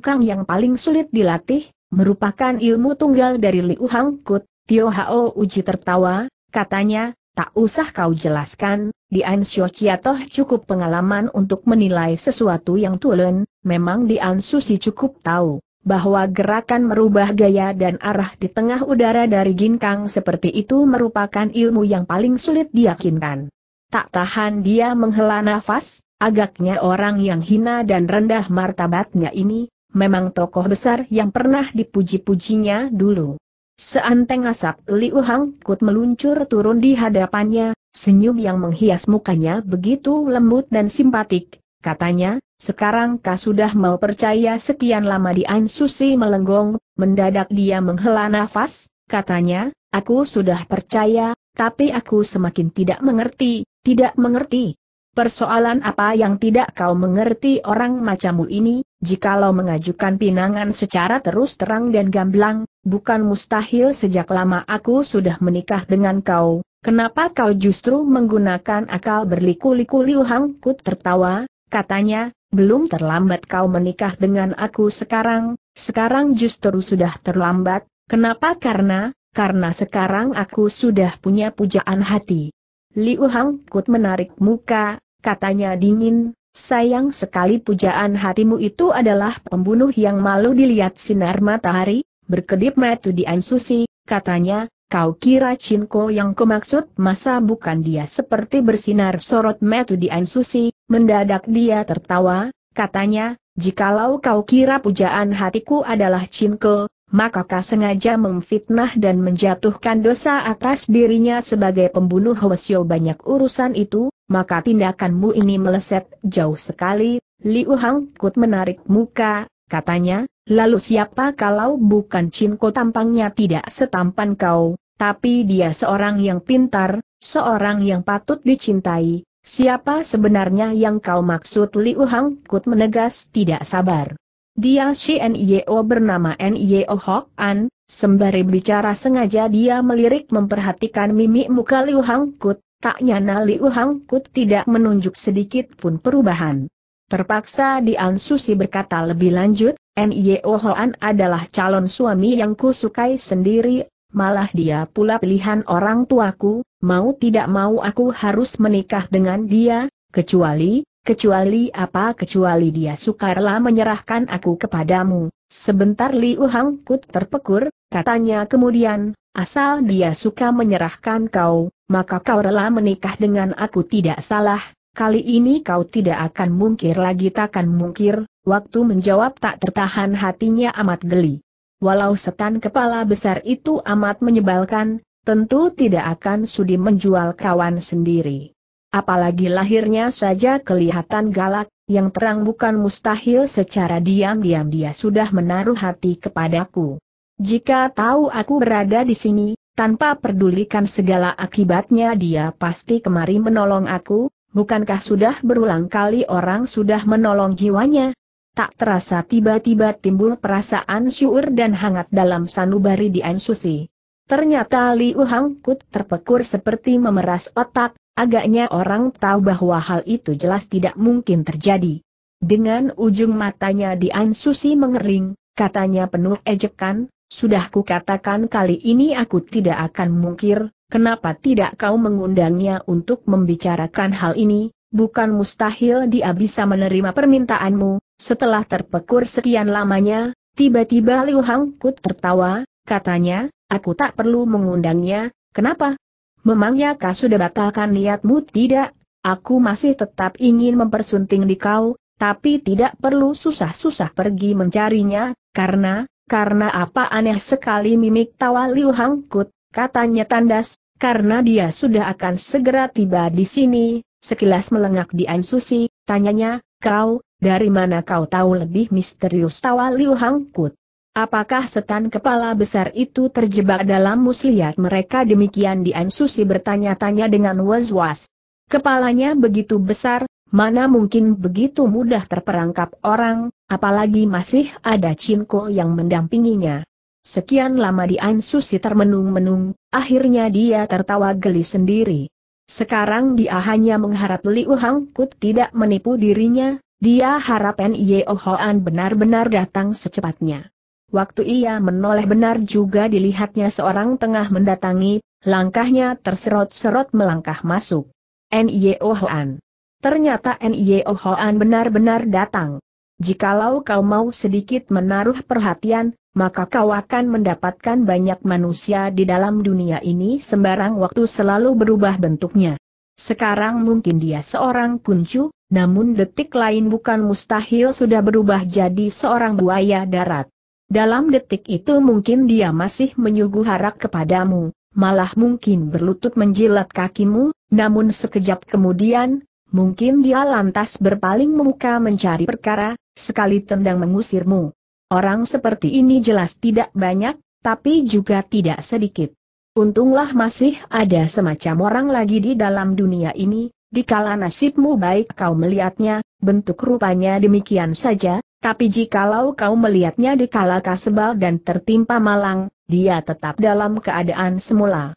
kang yang paling sulit dilatih, merupakan ilmu tunggal dari Liu Hang Kut. Tio Hao Uji tertawa, katanya, tak usah kau jelaskan, di An Chia toh cukup pengalaman untuk menilai sesuatu yang tulen, memang di An Susi cukup tahu bahwa gerakan merubah gaya dan arah di tengah udara dari ginkang seperti itu merupakan ilmu yang paling sulit diyakinkan. Tak tahan dia menghela nafas, agaknya orang yang hina dan rendah martabatnya ini, memang tokoh besar yang pernah dipuji-pujinya dulu. Seanteng asap Liu Hang Kut meluncur turun di hadapannya, senyum yang menghias mukanya begitu lembut dan simpatik, Katanya, sekarang kau sudah mau percaya sekian lama di Ansusi melenggong, mendadak dia menghela nafas, katanya, aku sudah percaya, tapi aku semakin tidak mengerti, tidak mengerti. Persoalan apa yang tidak kau mengerti orang macammu ini, jikalau mengajukan pinangan secara terus terang dan gamblang, bukan mustahil sejak lama aku sudah menikah dengan kau, Kenapa kau justru menggunakan akal berliku-liku Liu Hangkut tertawa, katanya, belum terlambat kau menikah dengan aku sekarang, sekarang justru sudah terlambat, kenapa karena, karena sekarang aku sudah punya pujaan hati. Liu Hang Kut menarik muka, katanya dingin, sayang sekali pujaan hatimu itu adalah pembunuh yang malu dilihat sinar matahari, berkedip metu di Ansusi, katanya, Kau kira Cinco yang kemaksud masa bukan dia seperti bersinar sorot di Susi, mendadak dia tertawa, katanya, jikalau kau kira pujaan hatiku adalah Cinco, maka kau sengaja memfitnah dan menjatuhkan dosa atas dirinya sebagai pembunuh Hwasyo banyak urusan itu, maka tindakanmu ini meleset jauh sekali, Liu Hang Kut menarik muka, katanya, Lalu siapa kalau bukan Cinko tampangnya tidak setampan kau, tapi dia seorang yang pintar, seorang yang patut dicintai. Siapa sebenarnya yang kau maksud Liu Hang Kut menegas tidak sabar. Dia si N.I.O. bernama N.I.O. Hok An, sembari bicara sengaja dia melirik memperhatikan mimik muka Liu Hang Kut, tak nyana Liu Hang Kut tidak menunjuk sedikit pun perubahan. Terpaksa Dian Susi berkata lebih lanjut, N.Y.O. Hoan adalah calon suami yang kusukai sendiri, malah dia pula pilihan orang tuaku, mau tidak mau aku harus menikah dengan dia, kecuali, kecuali apa kecuali dia sukarela menyerahkan aku kepadamu. Sebentar Liu Uhang Kut terpekur, katanya kemudian, asal dia suka menyerahkan kau, maka kau rela menikah dengan aku tidak salah, kali ini kau tidak akan mungkir lagi takkan mungkir, waktu menjawab tak tertahan hatinya amat geli. Walau setan kepala besar itu amat menyebalkan, tentu tidak akan sudi menjual kawan sendiri. Apalagi lahirnya saja kelihatan galak, yang terang bukan mustahil secara diam-diam dia sudah menaruh hati kepadaku. Jika tahu aku berada di sini, tanpa pedulikan segala akibatnya dia pasti kemari menolong aku, bukankah sudah berulang kali orang sudah menolong jiwanya? Tak terasa tiba-tiba timbul perasaan syur dan hangat dalam sanubari di Ansusi. Ternyata Liu Hangkut terpekur seperti memeras otak, agaknya orang tahu bahwa hal itu jelas tidak mungkin terjadi. Dengan ujung matanya di Ansusi mengering, katanya penuh ejekan, sudah kukatakan kali ini aku tidak akan mungkir, Kenapa tidak kau mengundangnya untuk membicarakan hal ini? Bukan mustahil dia bisa menerima permintaanmu. Setelah terpekur sekian lamanya, tiba-tiba Liu Hangkut tertawa, katanya, aku tak perlu mengundangnya, kenapa? Memangnya kau sudah batalkan niatmu tidak? Aku masih tetap ingin mempersunting di kau, tapi tidak perlu susah-susah pergi mencarinya, karena, karena apa aneh sekali mimik tawa Liu Hangkut, katanya tandas, karena dia sudah akan segera tiba di sini, sekilas melengak di Ansusi, tanyanya, kau, dari mana kau tahu lebih misterius tawa Liu Hangkut? Apakah setan kepala besar itu terjebak dalam muslihat mereka demikian di Ansusi bertanya-tanya dengan was-was. Kepalanya begitu besar, mana mungkin begitu mudah terperangkap orang, apalagi masih ada Cinko yang mendampinginya. Sekian lama di Susi termenung-menung, akhirnya dia tertawa geli sendiri. Sekarang dia hanya mengharap Liu Hang Kut tidak menipu dirinya, dia harap N.Y.O. Oh Hoan benar-benar datang secepatnya. Waktu ia menoleh benar juga dilihatnya seorang tengah mendatangi, langkahnya terserot-serot melangkah masuk. N.Y.O. Oh Hoan. Ternyata N.Y.O. Oh Hoan benar-benar datang. Jikalau kau mau sedikit menaruh perhatian, maka kau akan mendapatkan banyak manusia di dalam dunia ini sembarang waktu selalu berubah bentuknya. Sekarang mungkin dia seorang kuncu, namun detik lain bukan mustahil sudah berubah jadi seorang buaya darat. Dalam detik itu mungkin dia masih menyuguh harap kepadamu, malah mungkin berlutut menjilat kakimu, namun sekejap kemudian, mungkin dia lantas berpaling muka mencari perkara, sekali tendang mengusirmu. Orang seperti ini jelas tidak banyak, tapi juga tidak sedikit. Untunglah masih ada semacam orang lagi di dalam dunia ini, dikala nasibmu baik kau melihatnya, bentuk rupanya demikian saja, tapi jikalau kau melihatnya dikala kasebal dan tertimpa malang, dia tetap dalam keadaan semula.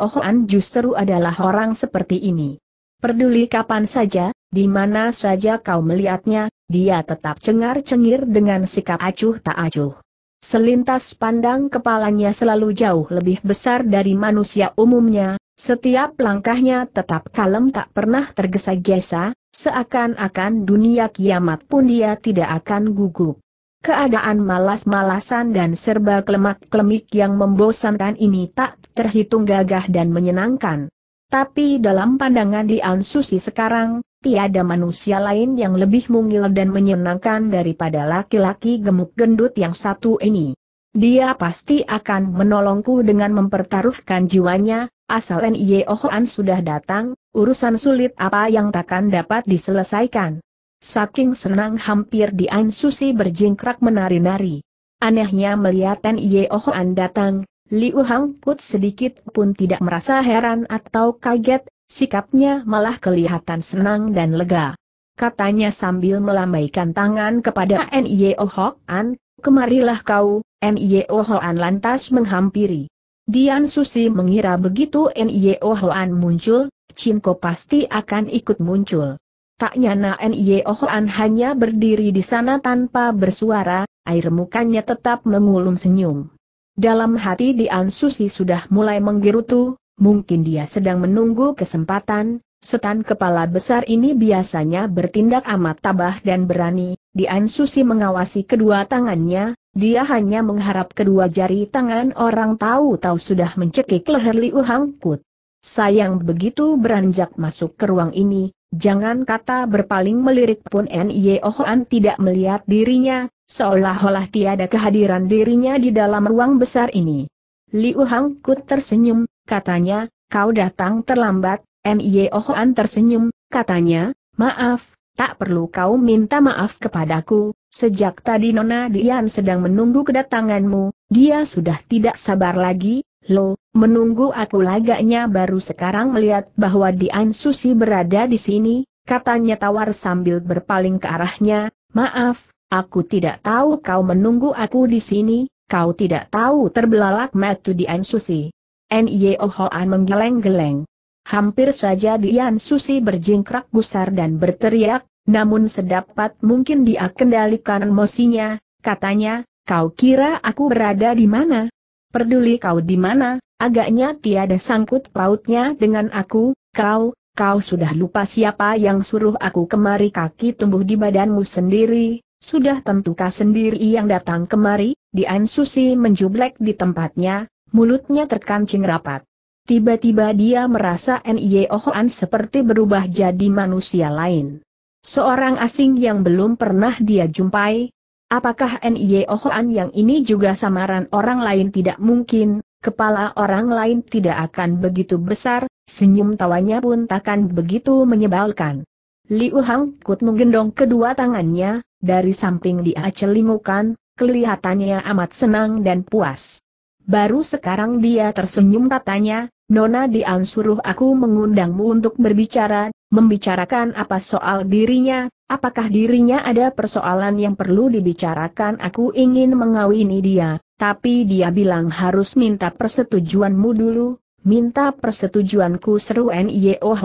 Ohan justru adalah orang seperti ini. Peduli kapan saja, di mana saja kau melihatnya, dia tetap cengar-cengir dengan sikap acuh tak acuh. Selintas pandang kepalanya selalu jauh lebih besar dari manusia umumnya, setiap langkahnya tetap kalem tak pernah tergesa-gesa, seakan-akan dunia kiamat pun dia tidak akan gugup. Keadaan malas-malasan dan serba kelemak-kelemik yang membosankan ini tak terhitung gagah dan menyenangkan. Tapi dalam pandangan di Susi sekarang, tiada manusia lain yang lebih mungil dan menyenangkan daripada laki-laki gemuk gendut yang satu ini. Dia pasti akan menolongku dengan mempertaruhkan jiwanya, asal N.Y.O. Hoan sudah datang, urusan sulit apa yang takkan dapat diselesaikan. Saking senang hampir di Susi berjingkrak menari-nari. Anehnya melihat N.Y.O. Hoan datang, Liu Hang Put sedikit pun tidak merasa heran atau kaget, sikapnya malah kelihatan senang dan lega. Katanya sambil melambaikan tangan kepada N.I.O. An, kemarilah kau, N.I.O. An lantas menghampiri. Dian Susi mengira begitu N.I.O. An muncul, Cinko pasti akan ikut muncul. Tak nyana N.I.O. An hanya berdiri di sana tanpa bersuara, air mukanya tetap mengulum senyum. Dalam hati Dian Susi sudah mulai menggerutu, mungkin dia sedang menunggu kesempatan, setan kepala besar ini biasanya bertindak amat tabah dan berani, Dian Susi mengawasi kedua tangannya, dia hanya mengharap kedua jari tangan orang tahu-tahu sudah mencekik leher Liu Hangkut. Sayang begitu beranjak masuk ke ruang ini, Jangan kata berpaling melirik pun N.Y. Ohoan tidak melihat dirinya, seolah-olah tiada kehadiran dirinya di dalam ruang besar ini. Liu Hang Hangkut tersenyum, katanya, kau datang terlambat, N.Y. Ohoan tersenyum, katanya, maaf, tak perlu kau minta maaf kepadaku, sejak tadi Nona Dian sedang menunggu kedatanganmu, dia sudah tidak sabar lagi, Lo, menunggu aku lagaknya baru sekarang melihat bahwa Dian Susi berada di sini, katanya tawar sambil berpaling ke arahnya, maaf, aku tidak tahu kau menunggu aku di sini, kau tidak tahu terbelalak metu Dian Susi. N.Y.O. Hoan menggeleng-geleng. Hampir saja Dian Susi berjingkrak gusar dan berteriak, namun sedapat mungkin dia kendalikan emosinya, katanya, kau kira aku berada di mana? Peduli kau di mana, agaknya tiada sangkut pautnya dengan aku, kau, kau sudah lupa siapa yang suruh aku kemari kaki tumbuh di badanmu sendiri, sudah tentukah sendiri yang datang kemari, Dian Susi menjublek di tempatnya, mulutnya terkancing rapat. Tiba-tiba dia merasa N.I.O. Ohoan seperti berubah jadi manusia lain. Seorang asing yang belum pernah dia jumpai, Apakah Nye Hoan yang ini juga samaran orang lain tidak mungkin, kepala orang lain tidak akan begitu besar, senyum tawanya pun takkan begitu menyebalkan. Liu Hang Kut menggendong kedua tangannya, dari samping dia celingukan, kelihatannya amat senang dan puas. Baru sekarang dia tersenyum katanya, Nona Dian suruh aku mengundangmu untuk berbicara, membicarakan apa soal dirinya, Apakah dirinya ada persoalan yang perlu dibicarakan aku ingin mengawini dia, tapi dia bilang harus minta persetujuanmu dulu, minta persetujuanku seru N.Y.O.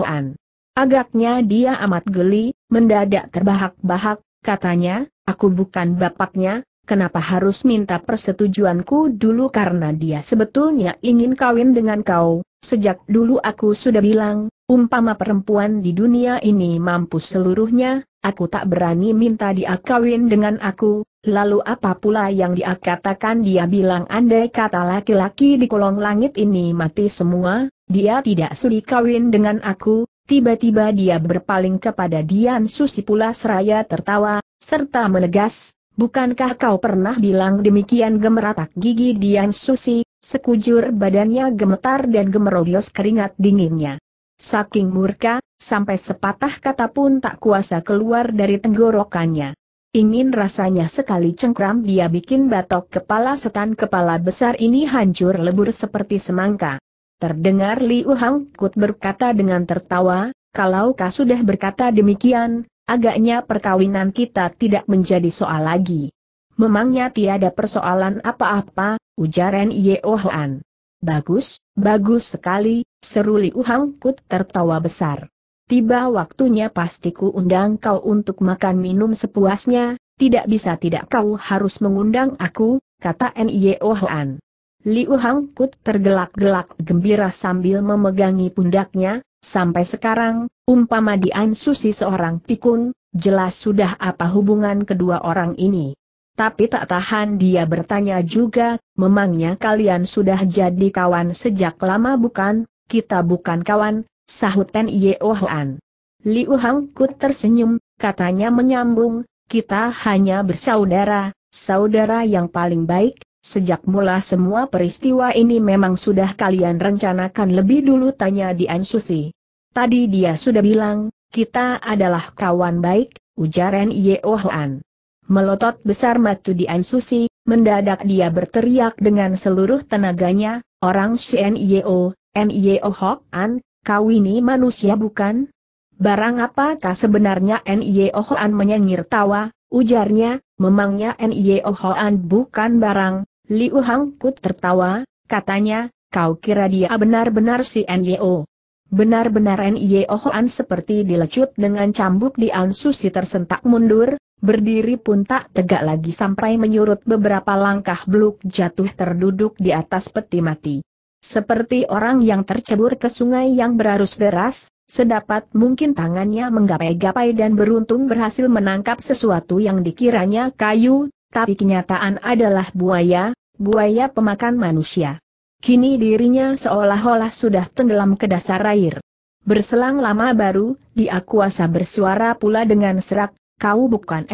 Agaknya dia amat geli, mendadak terbahak-bahak, katanya, aku bukan bapaknya, kenapa harus minta persetujuanku dulu karena dia sebetulnya ingin kawin dengan kau, sejak dulu aku sudah bilang, Umpama perempuan di dunia ini mampus seluruhnya, aku tak berani minta dia kawin dengan aku, lalu apa pula yang dia katakan dia bilang andai kata laki-laki di kolong langit ini mati semua, dia tidak sudi kawin dengan aku, tiba-tiba dia berpaling kepada Dian Susi pula seraya tertawa, serta menegas, bukankah kau pernah bilang demikian gemeratak gigi Dian Susi, sekujur badannya gemetar dan gemerobios keringat dinginnya. Saking murka, sampai sepatah kata pun tak kuasa keluar dari tenggorokannya. Ingin rasanya sekali cengkram dia bikin batok kepala setan kepala besar ini hancur lebur seperti semangka. Terdengar Liu Hang Kut berkata dengan tertawa, kalau kau sudah berkata demikian, agaknya perkawinan kita tidak menjadi soal lagi. Memangnya tiada persoalan apa-apa, ujaran Yeo Bagus, bagus sekali, Seru Liu Hang Kut tertawa besar. Tiba waktunya pasti ku undang kau untuk makan minum sepuasnya, tidak bisa tidak kau harus mengundang aku, kata N.I.O. E Hoan. Liu Hang Kut tergelak-gelak gembira sambil memegangi pundaknya, sampai sekarang, umpama Dian Susi seorang pikun, jelas sudah apa hubungan kedua orang ini. Tapi tak tahan dia bertanya juga, memangnya kalian sudah jadi kawan sejak lama bukan? kita bukan kawan, sahut Pen Yeo Liu Hangkut tersenyum, katanya menyambung, kita hanya bersaudara, saudara yang paling baik, sejak mula semua peristiwa ini memang sudah kalian rencanakan lebih dulu tanya Dian Susi. Tadi dia sudah bilang, kita adalah kawan baik, ujar Pen Melotot besar matu Dian Susi, mendadak dia berteriak dengan seluruh tenaganya, Orang CNIO, NIO, Hok An, kau ini manusia bukan? Barang apakah sebenarnya NIO Hok An menyengir tawa, ujarnya, memangnya NIO Hok An bukan barang, Liu Hang Kut tertawa, katanya, kau kira dia benar-benar si Benar-benar N.I.E. Ohoan seperti dilecut dengan cambuk di Ansusi tersentak mundur, berdiri pun tak tegak lagi sampai menyurut beberapa langkah beluk jatuh terduduk di atas peti mati. Seperti orang yang tercebur ke sungai yang berarus deras, sedapat mungkin tangannya menggapai-gapai dan beruntung berhasil menangkap sesuatu yang dikiranya kayu, tapi kenyataan adalah buaya, buaya pemakan manusia. Kini dirinya seolah-olah sudah tenggelam ke dasar air. Berselang lama baru, dia kuasa bersuara pula dengan serak, kau bukan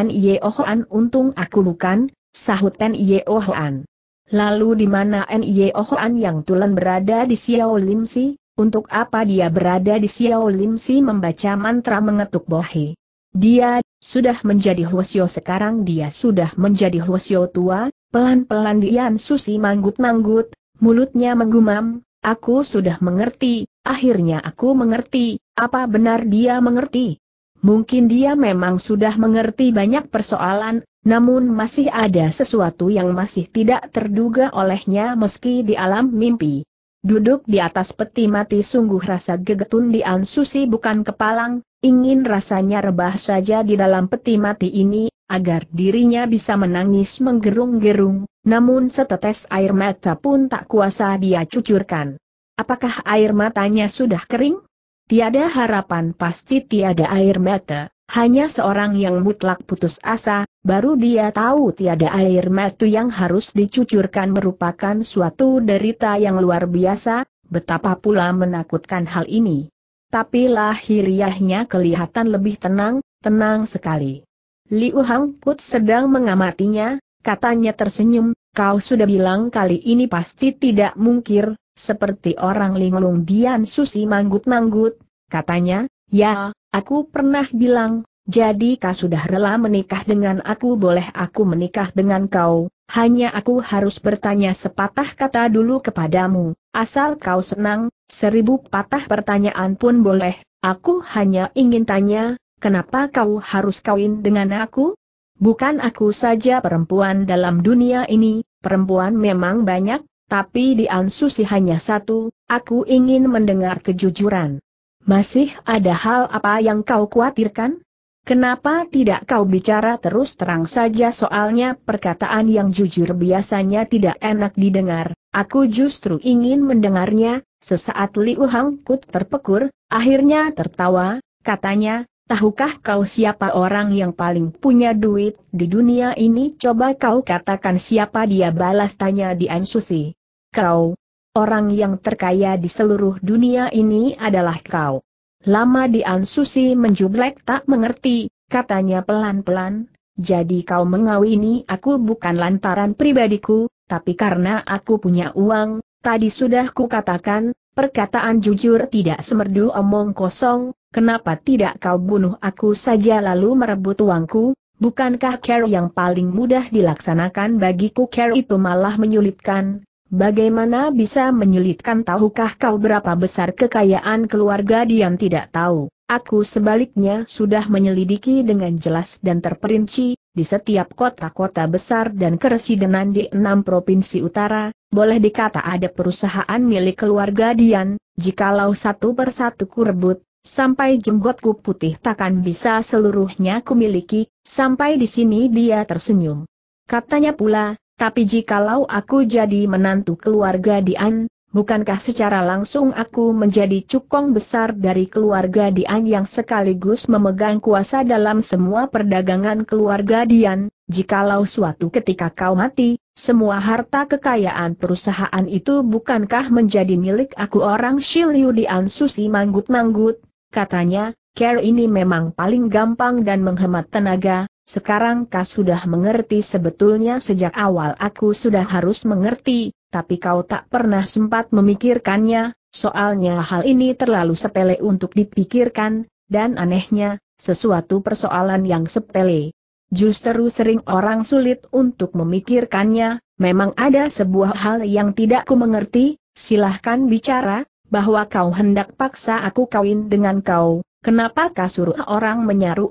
Hoan untung aku bukan, sahut Hoan. Lalu di mana Hoan yang tulen berada di Xiao Limsi, untuk apa dia berada di Xiao Limsi membaca mantra mengetuk bohe? Dia, sudah menjadi Hwasyo sekarang dia sudah menjadi Hwasyo tua, pelan-pelan Dian Susi manggut-manggut, mulutnya menggumam, aku sudah mengerti, akhirnya aku mengerti, apa benar dia mengerti? Mungkin dia memang sudah mengerti banyak persoalan, namun masih ada sesuatu yang masih tidak terduga olehnya meski di alam mimpi. Duduk di atas peti mati sungguh rasa gegetun di Ansusi bukan kepalang, ingin rasanya rebah saja di dalam peti mati ini, agar dirinya bisa menangis menggerung-gerung, namun setetes air mata pun tak kuasa dia cucurkan. Apakah air matanya sudah kering? Tiada harapan pasti tiada air mata, hanya seorang yang mutlak putus asa, baru dia tahu tiada air mata yang harus dicucurkan merupakan suatu derita yang luar biasa, betapa pula menakutkan hal ini. Tapi lahiriahnya kelihatan lebih tenang, tenang sekali. Liu Hangkut sedang mengamatinya, katanya tersenyum, kau sudah bilang kali ini pasti tidak mungkir, seperti orang linglung Dian Susi manggut-manggut, katanya, ya, aku pernah bilang, jadi kau sudah rela menikah dengan aku boleh aku menikah dengan kau, hanya aku harus bertanya sepatah kata dulu kepadamu, asal kau senang, seribu patah pertanyaan pun boleh, aku hanya ingin tanya, kenapa kau harus kawin dengan aku? Bukan aku saja perempuan dalam dunia ini, perempuan memang banyak, tapi di Ansusi hanya satu, aku ingin mendengar kejujuran. Masih ada hal apa yang kau khawatirkan? Kenapa tidak kau bicara terus terang saja soalnya perkataan yang jujur biasanya tidak enak didengar, aku justru ingin mendengarnya, sesaat Liu Hang Kut terpekur, akhirnya tertawa, katanya, Tahukah kau siapa orang yang paling punya duit di dunia ini? Coba kau katakan siapa dia balas tanya di Susi. Kau, orang yang terkaya di seluruh dunia ini adalah kau. Lama di Susi menjublek tak mengerti, katanya pelan-pelan, jadi kau mengawini aku bukan lantaran pribadiku, tapi karena aku punya uang, Tadi sudah kukatakan, perkataan jujur tidak semerdu omong kosong, kenapa tidak kau bunuh aku saja lalu merebut uangku, bukankah care yang paling mudah dilaksanakan bagiku care itu malah menyulitkan, bagaimana bisa menyulitkan tahukah kau berapa besar kekayaan keluarga Dian tidak tahu. Aku sebaliknya sudah menyelidiki dengan jelas dan terperinci, di setiap kota-kota besar dan keresidenan di enam provinsi utara, boleh dikata ada perusahaan milik keluarga Dian, jikalau satu persatu kurebut, sampai jenggotku putih takkan bisa seluruhnya kumiliki, sampai di sini dia tersenyum. Katanya pula, tapi jikalau aku jadi menantu keluarga Dian, bukankah secara langsung aku menjadi cukong besar dari keluarga Dian yang sekaligus memegang kuasa dalam semua perdagangan keluarga Dian, jikalau suatu ketika kau mati, semua harta kekayaan perusahaan itu bukankah menjadi milik aku orang Shiliu Dian Susi manggut-manggut, katanya, care ini memang paling gampang dan menghemat tenaga, sekarang kau sudah mengerti sebetulnya sejak awal aku sudah harus mengerti, tapi kau tak pernah sempat memikirkannya, soalnya hal ini terlalu sepele untuk dipikirkan, dan anehnya, sesuatu persoalan yang sepele. Justru sering orang sulit untuk memikirkannya, memang ada sebuah hal yang tidak ku mengerti, silahkan bicara, bahwa kau hendak paksa aku kawin dengan kau, Kenapa suruh orang menyaru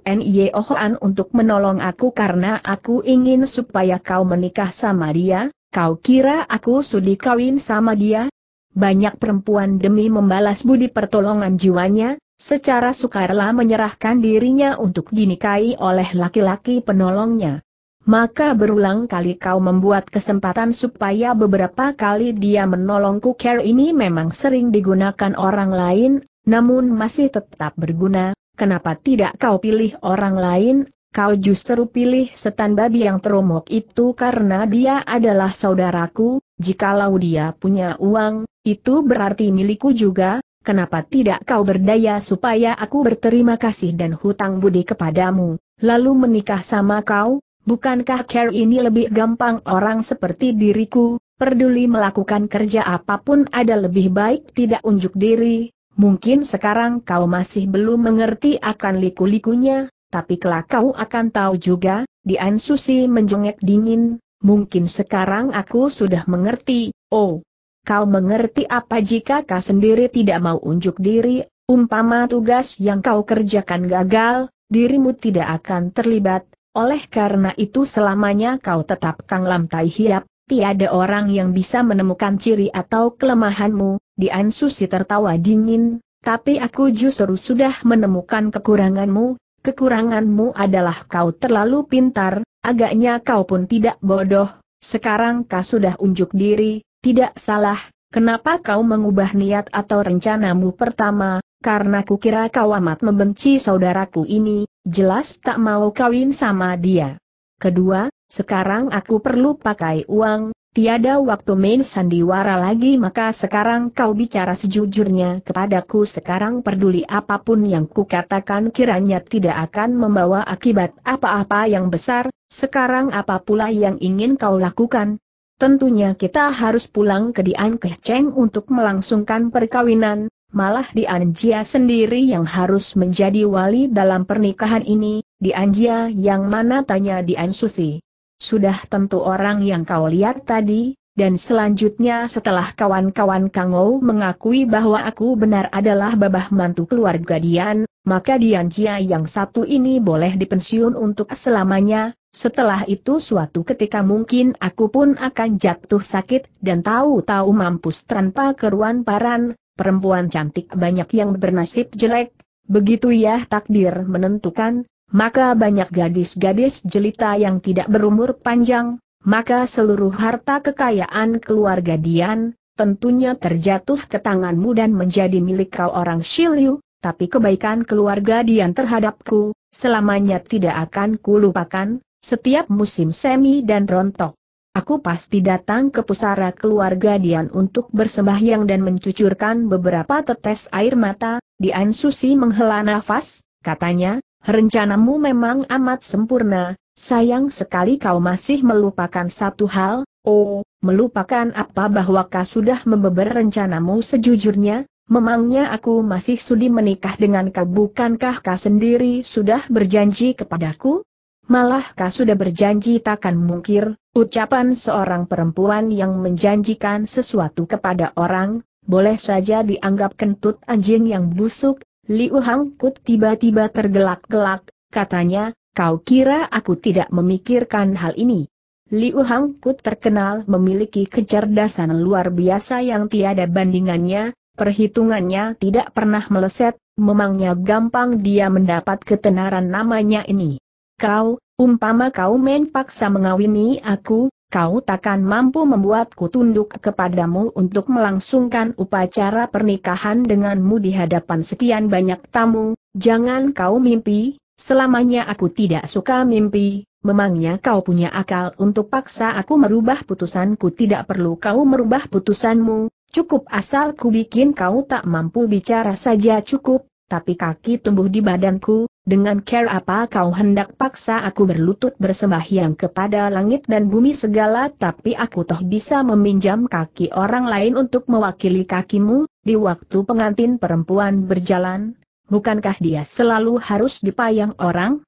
Ohoan untuk menolong aku karena aku ingin supaya kau menikah sama dia? Kau kira aku sudi kawin sama dia? Banyak perempuan demi membalas budi pertolongan jiwanya, secara sukarela menyerahkan dirinya untuk dinikahi oleh laki-laki penolongnya. Maka berulang kali kau membuat kesempatan supaya beberapa kali dia menolongku care ini memang sering digunakan orang lain, namun masih tetap berguna, kenapa tidak kau pilih orang lain, kau justru pilih setan babi yang teromok itu karena dia adalah saudaraku, jikalau dia punya uang, itu berarti milikku juga, kenapa tidak kau berdaya supaya aku berterima kasih dan hutang budi kepadamu, lalu menikah sama kau, bukankah care ini lebih gampang orang seperti diriku, Perduli melakukan kerja apapun ada lebih baik tidak unjuk diri, Mungkin sekarang kau masih belum mengerti akan liku-likunya, tapi kelak kau akan tahu juga, Dian Susi menjengek dingin, mungkin sekarang aku sudah mengerti, oh. Kau mengerti apa jika kau sendiri tidak mau unjuk diri, umpama tugas yang kau kerjakan gagal, dirimu tidak akan terlibat, oleh karena itu selamanya kau tetap Kang Lam Tai Hiap, tiada orang yang bisa menemukan ciri atau kelemahanmu, Dian Susi tertawa dingin, tapi aku justru sudah menemukan kekuranganmu, kekuranganmu adalah kau terlalu pintar, agaknya kau pun tidak bodoh, sekarang kau sudah unjuk diri, tidak salah, kenapa kau mengubah niat atau rencanamu pertama, karena kukira kau amat membenci saudaraku ini, jelas tak mau kawin sama dia. Kedua, sekarang aku perlu pakai uang, tiada waktu main sandiwara lagi maka sekarang kau bicara sejujurnya kepadaku sekarang peduli apapun yang kukatakan kiranya tidak akan membawa akibat apa-apa yang besar, sekarang apa pula yang ingin kau lakukan? Tentunya kita harus pulang ke Dian Keh Cheng untuk melangsungkan perkawinan, malah Dianjia sendiri yang harus menjadi wali dalam pernikahan ini, Dianjia yang mana tanya Dian Susi. Sudah tentu orang yang kau lihat tadi, dan selanjutnya setelah kawan-kawan Kangou mengakui bahwa aku benar adalah babah mantu keluarga Dian, maka Dianjia yang satu ini boleh dipensiun untuk selamanya, setelah itu suatu ketika mungkin aku pun akan jatuh sakit dan tahu-tahu mampus tanpa keruan paran, perempuan cantik banyak yang bernasib jelek, begitu ya takdir menentukan, maka banyak gadis-gadis jelita yang tidak berumur panjang, maka seluruh harta kekayaan keluarga Dian, tentunya terjatuh ke tanganmu dan menjadi milik kau orang Shiliu, tapi kebaikan keluarga Dian terhadapku, selamanya tidak akan kulupakan, setiap musim semi dan rontok. Aku pasti datang ke pusara keluarga Dian untuk bersembahyang dan mencucurkan beberapa tetes air mata, Dian Susi menghela nafas, katanya, rencanamu memang amat sempurna, sayang sekali kau masih melupakan satu hal, oh, melupakan apa bahwa kau sudah membeber rencanamu sejujurnya, memangnya aku masih sudi menikah dengan kau bukankah kau sendiri sudah berjanji kepadaku? Malah kau sudah berjanji takkan mungkir, Ucapan seorang perempuan yang menjanjikan sesuatu kepada orang, boleh saja dianggap kentut anjing yang busuk, Liu Hangkut tiba-tiba tergelak-gelak, katanya, kau kira aku tidak memikirkan hal ini. Liu Hangkut terkenal memiliki kecerdasan luar biasa yang tiada bandingannya, perhitungannya tidak pernah meleset, memangnya gampang dia mendapat ketenaran namanya ini. Kau, Umpama kau main paksa mengawini aku, kau takkan mampu membuatku tunduk kepadamu untuk melangsungkan upacara pernikahan denganmu di hadapan sekian banyak tamu, jangan kau mimpi, selamanya aku tidak suka mimpi, memangnya kau punya akal untuk paksa aku merubah putusanku tidak perlu kau merubah putusanmu, cukup asal ku bikin kau tak mampu bicara saja cukup, tapi kaki tumbuh di badanku, dengan care apa kau hendak paksa aku berlutut bersembahyang kepada langit dan bumi segala tapi aku toh bisa meminjam kaki orang lain untuk mewakili kakimu, di waktu pengantin perempuan berjalan, bukankah dia selalu harus dipayang orang?